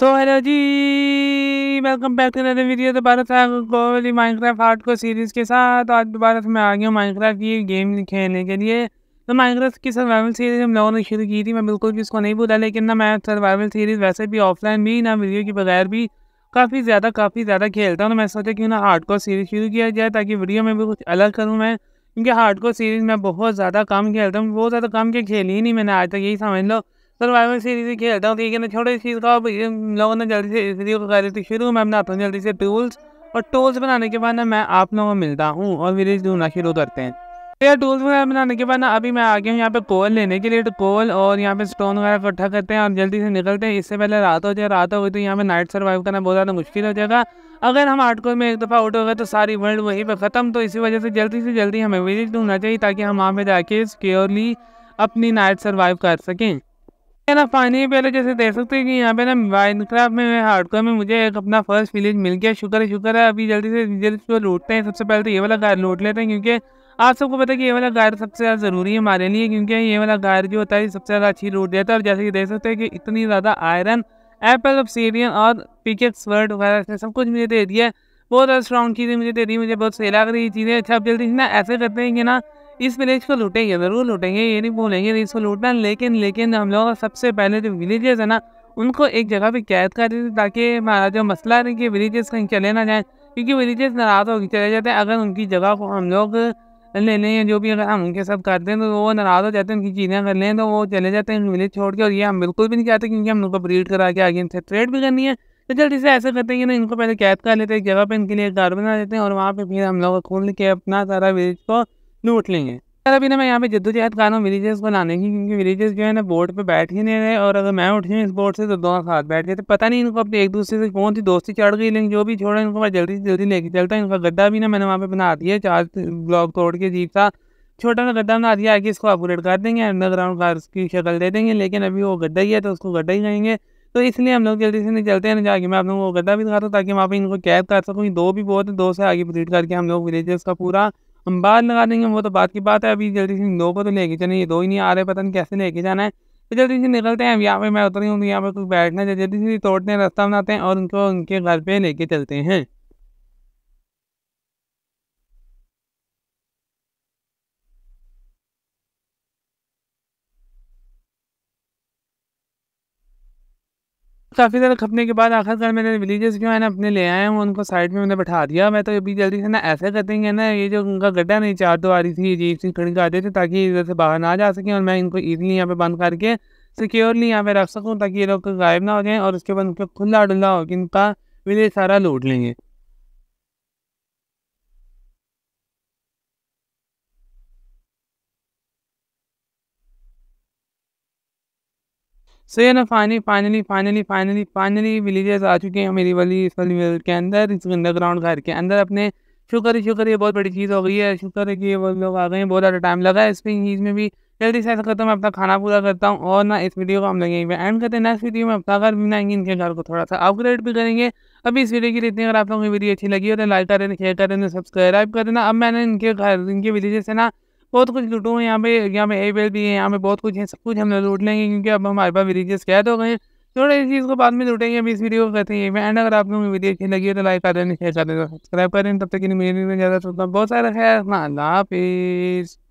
so hello ji welcome back to another video दोबारा से गोली माइनक्राफ्ट हार्ड को सीरीज़ के साथ आज दोबारा से मैं आ गया हूँ माइनक्राफ्ट ये गेम खेलने के लिए तो माइनक्राफ्ट की सर्वाइवल सीरीज़ हम लोगों ने शुरू की थी मैं बिल्कुल भी इसको नहीं बोला लेकिन ना मैं सर्वाइवल सीरीज़ वैसे भी ऑफलाइन भी ना वीडियो के बगैर भी काफ़ी ज़्यादा काफ़ी ज़्यादा खेलता हूँ तो मैं सोचा कि ना हार्ड को सीरीज़ शुरू किया जाए ताकि वीडियो में भी कुछ अलग करूँ मैं क्योंकि हार्ड को सीरीज़ में बहुत ज़्यादा कम खेलता हूँ बहुत ज़्यादा कम के खेली ही नहीं मैंने आज तक यही समझ लो सर्वाइवल सीरीज खेल खेलता हूँ ठीक है ना छोटे चीज़ का अब लोगों ने जल्दी से सीरीज कर दी थी शुरू मैं अपने हाथों जल्दी से टूल्स और टूल्स बनाने के बाद ना मैं आप लोगों को मिलता हूँ और विलेज ढूंढना शुरू करते हैं तो यार टूल्स वगैरह बनाने के बाद ना अभी मैं आ गया हूँ यहाँ पे कोल लेने के लिए तो कोल और यहाँ पे स्टोन वगैरह इकट्ठा करते हैं और जल्दी से निकलते हैं इससे पहले रात हो जाए रात हो गई तो यहाँ पे नाइट सर्वाइव करना बहुत ज़्यादा मुश्किल हो जाएगा अगर हम आर्टकोर में एक दफ़ा आउट हो गए तो सारी वर्ल्ड वहीं पर ख़त्म तो इसी वजह से जल्दी से जल्दी हमें विजिट ढूंढना चाहिए ताकि हम वहाँ पर जाके सिक्योरली अपनी नाइट सर्वाइव कर सकें है ना पानी पहले जैसे देख सकते हैं कि यहाँ पे ना माइनक्राफ्ट में हार्डकोर में मुझे एक अपना फर्स्ट विलेज मिल गया शुक्र है शुक्र है अभी जल्दी से जल्दी से लूटते हैं सबसे पहले तो ये वाला गायर लूट लेते हैं क्योंकि आप सबको पता है कि ये वाला गायर सबसे ज़्यादा ज़रूरी है हमारे लिए क्योंकि ये वाला गायर जो होता है सबसे ज़्यादा अच्छी लूट देता है और जैसे कि देख सकते हैं कि इतनी ज़्यादा आयरन एप्पल ऑप्सीरियन और पिकेट वर्ड वगैरह सब कुछ मुझे दे दिया है बहुत ज़्यादा स्ट्रॉन्ग चीज़ें मुझे दे रही है मुझे बहुत सही लग रही चीज़ें अच्छा अब जल्दी से ना ऐसे करते हैं कि ना इस विलेज को लूटेंगे ज़रूर लूटेंगे ये नहीं बोलेंगे इसको लूटना लेकिन लेकिन हम लोग सबसे पहले जो विलेजेस है ना उनको एक जगह पे कैद कर देते ताकि हमारा जो मसला है कि विलेजेस कहीं चले ना जाए क्योंकि विलेजेस नाराज़ होकर चले जाते हैं अगर उनकी जगह को हम लोग ले लें या जो भी अगर हम उनके साथ करते हैं तो वो नाराज़ हो जाते हैं उनकी चीज़ें कर लें तो वो चले जाते हैं विलेज छोड़ के और ये हम बिल्कुल भी नहीं चाहते क्योंकि हम उनको ब्रीड करा के आगे इनसे ट्रेड भी करनी है तो जल्दी से ऐसा करते हैं कि ना इनको पहले कैद कर लेते हैं एक जगह पर इनके लिए घर बना देते हैं और वहाँ पर फिर हम लोग खोल के अपना सारा विलेज को लूट लेंगे सर अभी ना मैं यहाँ पे जद्दोजहद कर रहा हूँ विलेजेस को लाने की क्योंकि विलेजेस जो है ना बोर्ड पे बैठ ही नहीं रहे और अगर मैं उठ जाऊँ इस बोर्ड से तो दोनों साथ बैठ गए थे पता नहीं इनको अपने एक दूसरे से कौन सी दोस्ती चढ़ गई लेकिन जो भी छोड़ा इनको मैं जल्दी से जल्दी लेके चलता हूँ इनका गड्ढा भी ना मैंने वहाँ पर बना दिया चार ब्लॉक तोड़ के जीप था छोटा सा गड्ढा बना दिया आगे इसको अपग्रेड कर देंगे अंडरग्राउंड कार की शक्ल दे देंगे लेकिन अभी वो गड्ढा ही है तो उसको गड्ढा ही कहेंगे तो इसलिए हम लोग जल्दी से नहीं चलते हैं जाके मैं आप लोगों को गड्ढा भी दिखाता हूँ ताकि वहाँ पर इनको कैद कर सकूँ दो भी बहुत दो से आगे प्रीट करके हम लोग विलेजेस का पूरा हम बाद लगा देंगे वो तो बात की बात है अभी जल्दी से दो को तो लेके चले ये दो ही नहीं आ रहे पता नहीं कैसे लेके जाना है तो जल्दी से निकलते हैं अब यहाँ पे मैं उतरी हूँ तो यहाँ पे कुछ बैठना जल्दी से तोड़ते हैं रास्ता बनाते हैं और उनको उनके घर पे लेके चलते हैं काफ़ी देर खपने के बाद आखिरकार मैंने विलेजेस जो है ना अपने ले आए हैं उनको साइड में मैंने बैठा दिया मैं तो अभी जल्दी से ना ऐसा कर देंगे ना ये जो उनका गड्ढा नहीं चार दो आ रही थी अजीब सी खड़ी आते थे ताकि इधर से बाहर ना जा सकें और मैं इनको ईजिली यहाँ पे बंद करके सिक्योरली यहाँ पे रख सकूँ ताकि ये लोग गायब ना हो जाएँ और उसके बाद उनको खुला डुल्ला होकर इनका विलेज सारा लूट लेंगे सो ये ना finally finally finally finally finally villages आ चुके हैं मेरी वाली इस वाली के अंदर इस अंडरग्राउंड घर के अंदर अपने शुक्र है शुक्र ये बहुत बड़ी चीज़ हो गई है शुक्र है कि वो लोग आ गए हैं बहुत ज़्यादा टाइम लगा है इस चीज़ में भी जल्दी से ऐसा करता हूँ मैं अपना खाना पूरा करता हूँ और ना इस वीडियो को हम लगेंगे एंड करते हैं नेक्स्ट वीडियो में अपना घर भी बनाएंगे इनके घर को थोड़ा सा अपग्रेड भी करेंगे अभी इस वीडियो की लेते हैं अगर आप लोगों की वीडियो अच्छी लगी हो तो लाइक करें शेयर करें सब्सक्राइब करें अब मैंने इनके घर इनके विलेजेस से ना बहुत कुछ लूटूँ यहाँ पे यहाँ पे एवेल भी है यहाँ पे बहुत कुछ है सब कुछ हम लूट लेंगे क्योंकि अब हमारे पास विलेजेस कैद हो गए थोड़ा इस चीज़ को बाद में लूटेंगे अभी इस वीडियो को कहते हैं एंड अगर आपको वीडियो अच्छी लगी है तो लाइक कर दें शेयर कर सब्सक्राइब करें तब तक मेरी ज़्यादा बहुत सारा ख्याल अपना अल्लाह हाफिज़